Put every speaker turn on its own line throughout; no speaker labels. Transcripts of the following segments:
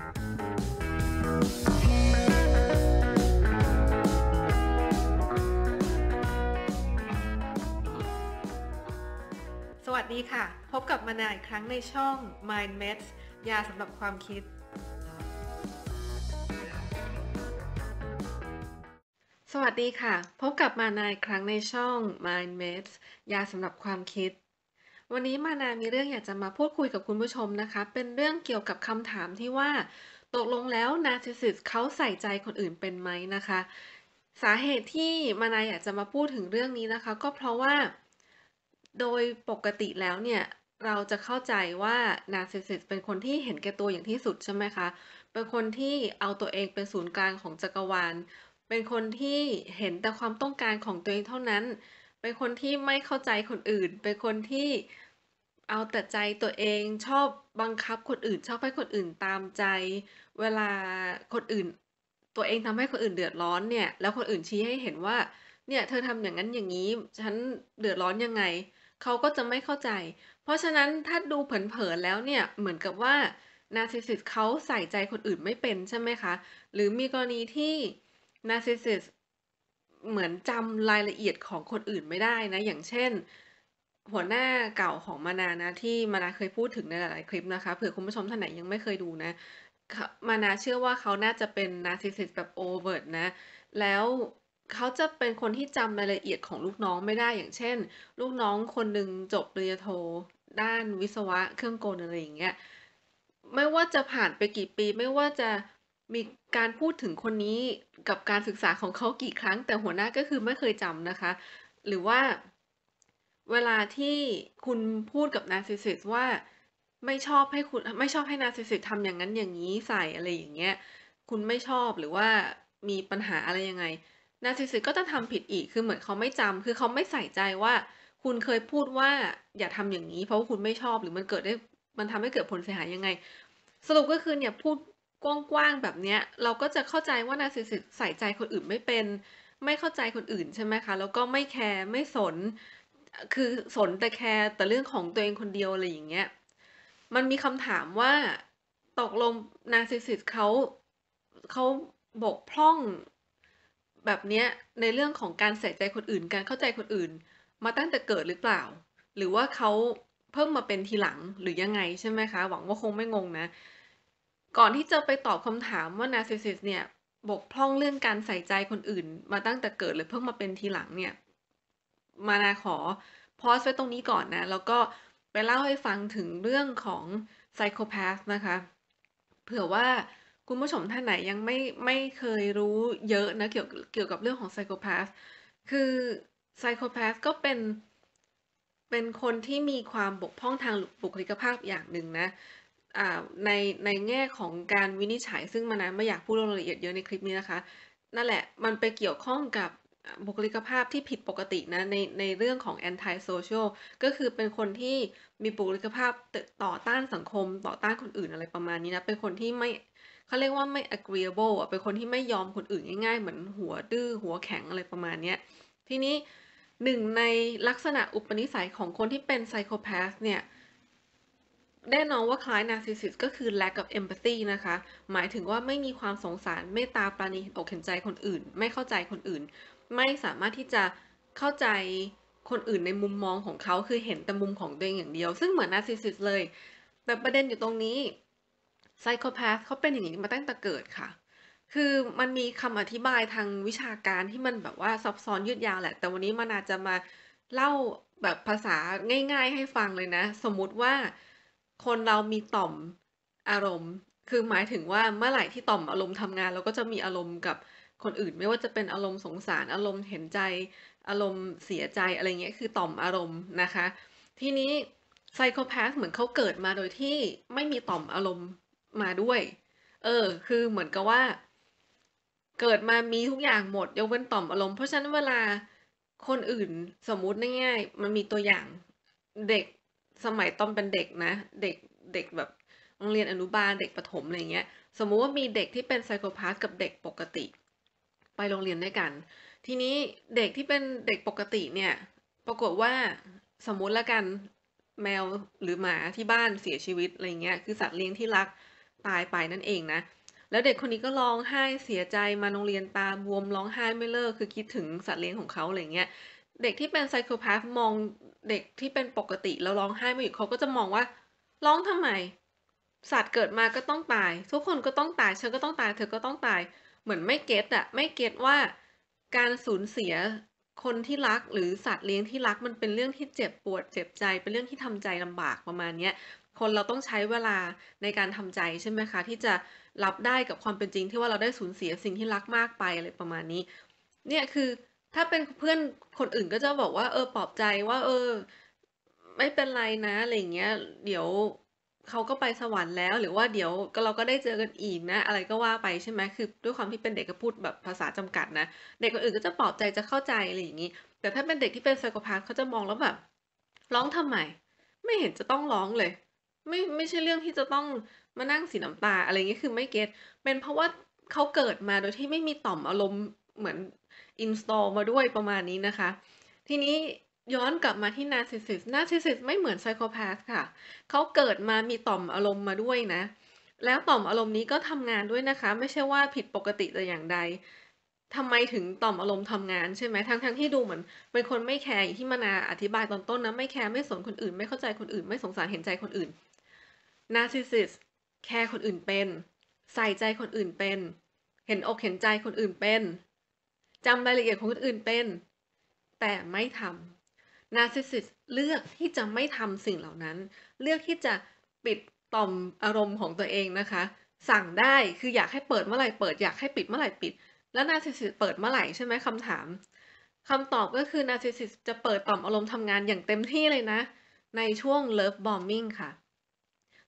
สวัสดีค่ะพบกับมานาอีกครั้งในช่อง Mind m e d s ยาสำหรับความคิด สวัสดีค่ะ พบกับมานายครั้งในช่อง Mind m e t s ยาสำหรับความคิดวันนี้มานามีเรื่องอยากจะมาพูดคุยกับคุณผู้ชมนะคะ เป็นเรื่องเกี่ยวกับคำถามที่ว่า ตกลงแล้วนาร์ซิสซิสเขาใส่ใจคนอื่นเป็นไหมนะคะ สาเหตุที่มานาอยากจะมาพูดถึงเรื่องนี้นะคะก็เพราะว่า โดยปกติแล้วเนี่ย เราจะเข้าใจว่านาร์ซิสซิสเป็นคนที่เห็นแก่ตัวอย่างที่สุด ใช่ไหมคะเป็นคนที่เอาตัวเองเป็นศูนย์กลางของจักรวาลเป็นคนที่เห็นแต่ความต้องการของตัวเองเท่านั้น เป็นคนที่ไม่เข้าใจคนอื่น เป็นคนที่เอาแต่ใจตัวเองชอบบังคับคนอื่น ชอบให้คนอื่นตามใจ เวลาคนอื่น ตัวเองทำให้คนอื่นเดือดร้อนเนี่ยแล้วคนอื่นชี้ให้เห็นว่าเนี่ยเธอทำอย่างนั้นอย่างนี้ ฉันเดือดร้อนยังไง เขาก็จะไม่เข้าใจ เพราะฉะนั้นถ้าดูเผินๆแล้วเนี่ยเหมือนกับว่านาซิสิสเขาใส่ใจคนอื่นไม่เป็นใช่ไหมคะ หรือมีกรณีที่นาซิสิสเหมือนจำรายละเอียดของคนอื่นไม่ได้นะอย่างเช่นหัวหน้าเก่าของมานานะที่มานาเคยพูดถึงในหลายๆคลิปนะคะเผื่อคุณผู้ชมท่านไหนยังไม่เคยดูนะมานาเชื่อว่าเขาน่าจะเป็นนาร์ซิสซิสแบบโอเวอร์นะแล้วเขาจะเป็นคนที่จำรายละเอียดของลูกน้องไม่ได้อย่างเช่น ลูกน้องคนหนึ่งจบปริญญาโท ด้านวิศวะเครื่องกลอะไรอย่างเงี้ย ไม่ว่าจะผ่านไปกี่ปีไม่ว่าจะมีการพูดถึงคนนี้กับการศึกษาของเขากี่ครั้ง แต่หัวหน้าก็คือไม่เคยจำนะคะ หรือว่าเวลาที่คุณพูดกับนาร์ซิสซิสว่า ไม่ชอบให้คุณไม่ชอบให้นาร์ซิสซิสทำอย่างนั้นอย่างนี้ใส่อะไรอย่างเงี้ยคุณไม่ชอบหรือว่ามีปัญหาอะไรยังไง นาร์ซิสซิสก็จะทำผิดอีกคือเหมือนเขาไม่จำ คือเขาไม่ใส่ใจว่า คุณเคยพูดว่าอย่าทำอย่างนี้ เพราะว่าคุณไม่ชอบหรือมันเกิดได้มันทำให้เกิดผลเสียหายยังไง สรุปก็คือเนี่ยพูดกว้างๆแบบเนี้ย เราก็จะเข้าใจว่านาร์ซิสซิสใส่ใจคนอื่นไม่เป็น ไม่เข้าใจคนอื่นใช่ไหมคะแล้วก็ไม่แคร์ไม่สนคือสนแต่แคร์แต่เรื่องของตัวเองคนเดียวอะไรอย่างเงี้ยมันมีคำถามว่าตกลงนาซิสิสเขาเขาบกพร่องแบบเนี้ยในเรื่องของการใส่ใจคนอื่นการเข้าใจคนอื่น มาตั้งแต่เกิดหรือเปล่า หรือว่าเขาเพิ่มมาเป็นทีหลังหรือยังไงใช่ไหมคะ หวังว่าคงไม่งงนะ ก่อนที่จะไปตอบคำถามว่านาซิสิสเนี่ยบกพร่องเรื่องการใส่ใจคนอื่นมาตั้งแต่เกิดหรือเพิ่งมาเป็นทีหลังเนี่ยมานาขอโพสไว้ตรงนี้ก่อนนะ แล้วก็ไปเล่าให้ฟังถึงเรื่องของไซโคแพสนะคะเผื่อว่าคุณผู้ชมท่านไหนยังไม่ไม่เคยรู้เยอะนะ เกี่ยวเกี่ยวกับเรื่องของไซโคแพสคือไซโคแพสก็เป็นเป็นคนที่มีความบกพร่องทางบุคลิกภาพอย่างหนึ่งนะในในแง่ของการวินิจฉัย ซึ่งมานะไม่อยากพูดรายละเอียดเยอะในคลิปนี้นะคะ นั่นแหละมันไปเกี่ยวข้องกับบุคลิกภาพที่ผิดปกตินะในในเรื่องของ anti social ก็คือเป็นคนที่มีบุคลิกภาพต่อต้านสังคมต่อต้านคนอื่นอะไรประมาณนี้นะ เป็นคนที่ไม่เขาเรียกว่าไม่ agreeable อ่ะเป็นคนที่ไม่ยอมคนอื่นง่ายๆ เหมือนหัวดื้อหัวแข็งอะไรประมาณนี้ทีนี้หนึ่งในลักษณะอุปนิสัยของคนที่เป็นไซโคแพสเนี่ยแน่นอนว่าคล้ายนาซิสิสก็คือ lack of empathy นะคะหมายถึงว่าไม่มีความสงสารเมตตาปราณีอกเห็นใจคนอื่น ไม่เข้าใจคนอื่นไม่สามารถที่จะเข้าใจคนอื่นในมุมมองของเขา คือเห็นแต่มุมของตัวเองอย่างเดียว ซึ่งเหมือนนาร์ซิสซิสเลย แต่ประเด็นอยู่ตรงนี้ไซโคแพสเขาเป็นอย่างนี้มาตั้งแต่เกิดค่ะ คือมันมีคำอธิบายทางวิชาการที่มันแบบว่าซับซ้อนยืดยาวแหละ แต่วันนี้มันอาจจะมาเล่าแบบภาษาง่าย ๆ ให้ฟังเลยนะ สมมุติว่า คนเรามีต่อมอารมณ์ คือหมายถึงว่าเมื่อไหร่ที่ต่อมอารมณ์ทำงานเราก็จะมีอารมณ์กับคนอื่นไม่ว่าจะเป็นอารมณ์สงสารอารมณ์เห็นใจอารมณ์เสียใจอะไรเงี้ยคือต่อมอารมณ์นะคะ ทีนี้ไซโคแพสเหมือนเขาเกิดมาโดยที่ไม่มีต่อมอารมณ์มาด้วย เออ คือเหมือนกับว่า เกิดมามีทุกอย่างหมดยกเว้นต่อมอารมณ์เพราะฉะนั้นเวลาคนอื่นสมมุติง่าย ๆ มันมีตัวอย่างเด็กสมัยตอนเป็นเด็กนะ เด็กเด็กแบบโรงเรียนอนุบาลเด็กประถมอะไรเงี้ย สมมุติว่ามีเด็กที่เป็นไซโคพาสกับเด็กปกติไปโรงเรียนด้วยกัน ทีนี้เด็กที่เป็นเด็กปกติเนี่ย ปรากฏว่าสมมุติละกันแมวหรือหมาที่บ้านเสียชีวิตอะไรเงี้ย คือสัตว์เลี้ยงที่รักตายไปนั่นเองนะ แล้วเด็กคนนี้ก็ร้องไห้เสียใจมาโรงเรียนตาบวมร้องไห้ไม่เลิก คือคิดถึงสัตว์เลี้ยงของเขาอะไรเงี้ย เด็กที่เป็นไซโคพาสมองเด็กที่เป็นปกติ แล้วร้องไห้ไม่หยุดเขาก็จะมองว่าร้องทำไมสัตว์เกิดมาก็ต้องตาย ทุกคนก็ต้องตายเธอก็ต้องตายเธอก็ต้องตายเหมือนไม่เก็ตอะไม่เก็ตว่าการสูญเสียคนที่รักหรือสัตว์เลี้ยงที่รักมันเป็นเรื่องที่เจ็บปวดเจ็บใจเป็นเรื่องที่ทำใจลำบากประมาณเนี้ยคนเราต้องใช้เวลาในการทำใจใช่ไหมคะ ที่จะรับได้กับความเป็นจริงที่ว่าเราได้สูญเสียสิ่งที่รักมากไปอะไรประมาณนี้ เนี่ยคือถ้าเป็นเพื่อนคนอื่นก็จะบอกว่าเออปลอบใจว่า เออ ไม่เป็นไรนะอะไรเงี้ยเดี๋ยวเขาก็ไปสวรรค์แล้วหรือว่าเดี๋ยวก็เราก็ได้เจอกันอีกนะ อะไรก็ว่าไปใช่ไหมคือด้วยความที่เป็นเด็กก็พูดแบบภาษาจำกัดนะเด็กคนอื่นก็จะปลอบใจจะเข้าใจอะไรอย่างนี้แต่ถ้าเป็นเด็กที่เป็นไซโคพาสเขาจะมองแล้วแบบ ร้องทำไมไม่เห็นจะต้องร้องเลย ไม่ไม่ใช่เรื่องที่จะต้องมานั่งสีน้ำตาอะไรเงี้ยคือไม่เก็ตเป็นเพราะว่าเขาเกิดมาโดยที่ไม่มีต่อมอารมณ์เหมือนอินสตอลมาด้วยประมาณนี้นะคะ ทีนี้ย้อนกลับมาที่นาซิสิส นาซิสิสไม่เหมือนไซโคพาสค่ะเขาเกิดมามีต่อมอารมณ์มาด้วยนะ แล้วต่อมอารมณ์นี้ก็ทำงานด้วยนะคะ ไม่ใช่ว่าผิดปกติแต่อย่างใด ทำไมถึงต่อมอารมณ์ทำงานใช่ไหมทั้งทที่ดูเหมือนเป็นคนไม่แคร์ที่มานาอธิบายตอนต้นนะไม่แคร์ไม่สนคนอื่น ไม่เข้าใจคนอื่นไม่สงสารเห็นใจคนอื่น นาซิสิสแคร์คนอื่นเป็น ใส่ใจคนอื่นเป็น เห็นอกเห็นใจคนอื่นเป็นจำรายละเอียดของคนอื่นเป็น แต่ไม่ทำนาร์ซิสซิสเลือกที่จะไม่ทำสิ่งเหล่านั้น เลือกที่จะปิดต่อมอารมณ์ของตัวเองนะคะ สั่งได้คืออยากให้เปิดเมื่อไหร่เปิด อยากให้ปิดเมื่อไหร่ปิด แล้วนาร์ซิสซิสเปิดเมื่อไหร่ใช่ไหมคำถามคำตอบก็คือนาร์ซิสซิสจะเปิดต่อมอารมณ์ทำงานอย่างเต็มที่เลยนะ ในช่วงเลิฟบอมบิงค่ะ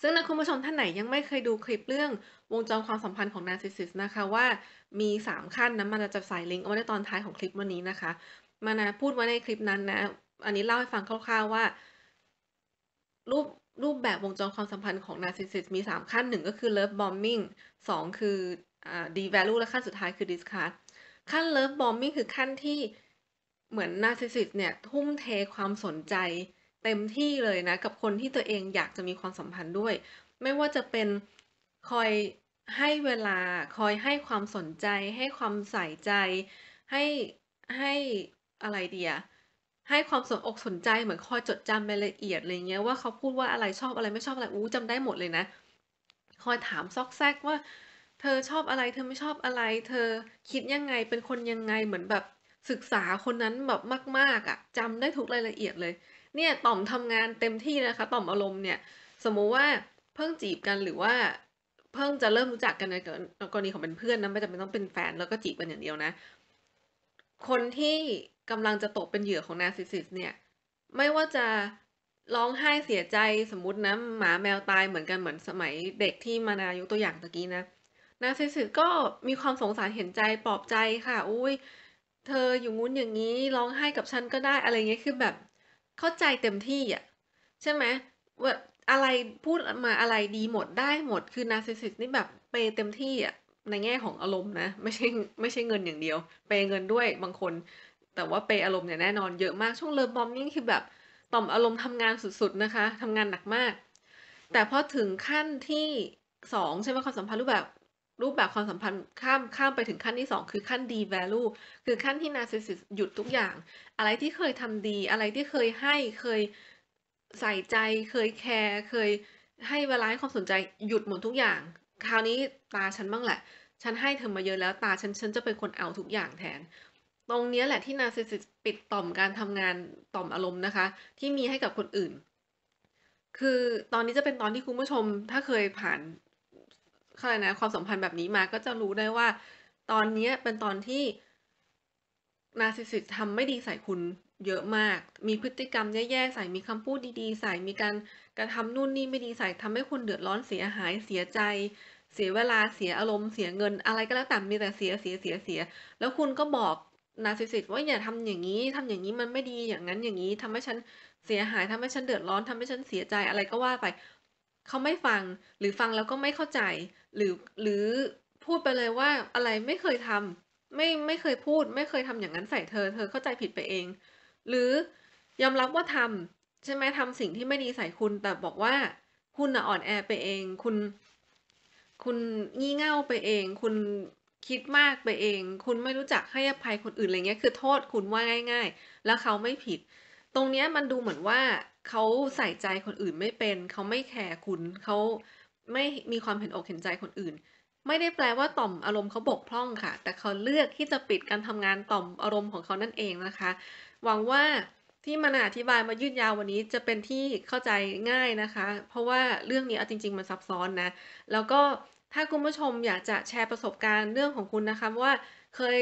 ซึ่งนะคุณผู้ชมท่านไหนยังไม่เคยดูคลิปเรื่องวงจรความสัมพันธ์ของนาร์ซิสซิสนะคะว่ามี3ขั้นนะมันจะใส่ลิงก์เอาไว้ในตอนท้ายของคลิปวันนี้นะคะ มานะพูดไว้ในคลิปนั้นนะอันนี้เล่าให้ฟังคร่าวๆว่ารูปรูปแบบวงจรความสัมพันธ์ของนาร์ซิสซิสมี 3 ขั้น 1 ก็คือเิฟบอมมิ่งสองคือดีแวลูและขั้นสุดท้ายคือิสคาร์ดขั้นเลิฟบอมมิ่งคือขั้นที่เหมือนนาร์ซิสซิสเนี่ยทุ่มเทความสนใจเต็มที่เลยนะ กับคนที่ตัวเองอยากจะมีความสัมพันธ์ด้วย ไม่ว่าจะเป็นคอยให้เวลาคอยให้ความสนใจ ให้ความใส่ใจ ให้ให้อะไรเดียให้ความสนอกสนใจเหมือนคอยจดจำรายละเอียดอะไรเงี้ยว่าเขาพูดว่าอะไรชอบอะไรไม่ชอบอะไรอู้จำได้หมดเลยนะคอยถามซอกแซกว่า เธอชอบอะไร เธอไม่ชอบอะไร เธอคิดยังไงเป็นคนยังไงเหมือนแบบศึกษาคนนั้นแบบมากๆอะ่ะจำได้ทุกรายละเอียดเลย เนี่ยต่อมทำงานเต็มที่นะคะต่อมอารมณ์เนี่ย สมมุติว่าเพิ่งจีบกันหรือว่า เพิ่งจะเริ่มรู้จักกันในกรณีของเป็นเพื่อนนะไม่จำเป็นต้องเป็นแฟนแล้วก็จีบกันอย่างเดียวนะ คนที่กำลังจะตกเป็นเหยื่อของนาซิสซิสเนี่ย ไม่ว่าจะร้องไห้เสียใจสมมตินะหมาแมวตายเหมือนกันเหมือนสมัยเด็กที่มานายุตัวอย่างตะกี้นะนาซิสซิสก็มีความสงสารเห็นใจปลอบใจค่ะอุ้ยเธออยู่งุ้นอย่างนี้ร้องไห้กับฉันก็ได้อะไรเงี้ยคือแบบ เข้าใจเต็มที่อ่ะใช่ไหมว่าอะไรพูดมาอะไรดีหมดได้หมดคือนาซิสซิสนี่แบบเปเต็มที่อ่ะในแง่ของอารมณ์นะไม่ใช่ไม่ใช่เงินอย่างเดียว เปเงินด้วยบางคนแต่ว่าเปอารมณ์เนี่ยแน่นอนเยอะมากช่วงเลิฟบอมนี่คือแบบต่อมอารมณ์ทำงานสุดๆ นะคะทำงานหนักมาก แต่พอถึงขั้นที่สองใช่ไหมความสัมพันธ์รูปแบบรูปแบบความสัมพันธ์ข้ามข้ามไปถึงขั้นที่ 2 คือขั้นดีแวลูคือขั้นที่นาซิสิสหยุดทุกอย่าง อะไรที่เคยทำดีอะไรที่เคยให้เคยใส่ใจ เคยแคร์เคยให้เวลาให้ความสนใจหยุดหมดทุกอย่าง คราวนี้ตาฉันบ้างแหละ ฉันให้เธอมาเยอะแล้วตาฉันฉันจะเป็นคนเอาทุกอย่างแทนตรงนี้แหละที่นาซิสซิสปิดต่อมการทำงานต่อมอารมณ์นะคะ ที่มีให้กับคนอื่น คือตอนนี้จะเป็นตอนที่คุณผู้ชมถ้าเคยผ่านอะไรนะความสัมพันธ์แบบนี้มาก็จะรู้ได้ว่า ตอนนี้เป็นตอนที่นาซิสซิสทำไม่ดีใส่คุณเยอะมาก มีพฤติกรรมแย่ๆใส่มีคำพูดดีๆ ใส่มีการกระทำนู่นนี่ไม่ดีใส่ทำให้คุณเดือดร้อนเสียหายเสียใจ เสียเวลาเสียอารมณ์ เสียเงิน อะไรก็แล้วแต่มีแต่เสียเสียเสียเสีย แล้วคุณก็บอกนาซิสิตว่าอย่าทำอย่างนี้ทำอย่างนี้มันไม่ดีอย่างนั้น อย่างนี้ ทำให้ฉันเสียหายทำให้ฉันเดือดร้อนทำให้ฉันเสียใจอะไรก็ว่าไปเขาไม่ฟังหรือฟังแล้วก็ไม่เข้าใจหรือ หรือพูดไปเลยว่าอะไรไม่เคยทำ ไม่ไม่เคยพูด ไม่เคยทำอย่างนั้นใส่เธอ เธอเข้าใจผิดไปเอง หรือยอมรับว่าทำใช่ไหมทำสิ่งที่ไม่ดีใส่คุณ แต่บอกว่าคุณอ่อนแอไปเอง คุณ คุณงี่เง่าไปเอง คุณคิดมากไปเอง คุณไม่รู้จักให้อภัยคนอื่นอะไรเงี้ย คือโทษคุณว่าง่าย ๆ แล้วเขาไม่ผิด ตรงเนี้ยมันดูเหมือนว่าเขาใส่ใจคนอื่นไม่เป็น เขาไม่แคร์คุณเขาไม่มีความเห็นอกเห็นใจคนอื่น ไม่ได้แปลว่าต่อมอารมณ์เขาบกพร่องค่ะ แต่เขาเลือกที่จะปิดการทำงานต่อมอารมณ์ของเขานั่นเองนะคะ หวังว่าที่มาอธิบายมายืดยาววันนี้จะเป็นที่เข้าใจง่ายนะคะ เพราะว่าเรื่องนี้เอาจริง ๆมันซับซ้อนนะ แล้วก็ถ้าคุณผู้ชมอยากจะแชร์ประสบการณ์เรื่องของคุณนะคะ ว่าเคย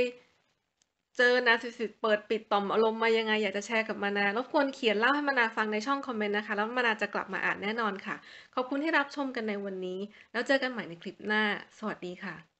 เจอนาซิสิตเปิดปิดต่อมอารมณ์มายังไงอยากจะแชร์กับมานา รบกวนเขียนเล่าให้มานาฟังในช่องคอมเมนต์นะคะแล้วมานาจะกลับมาอ่านแน่นอนค่ะขอบคุณที่รับชมกันในวันนี้ แล้วเจอกันใหม่ในคลิปหน้า สวัสดีค่ะ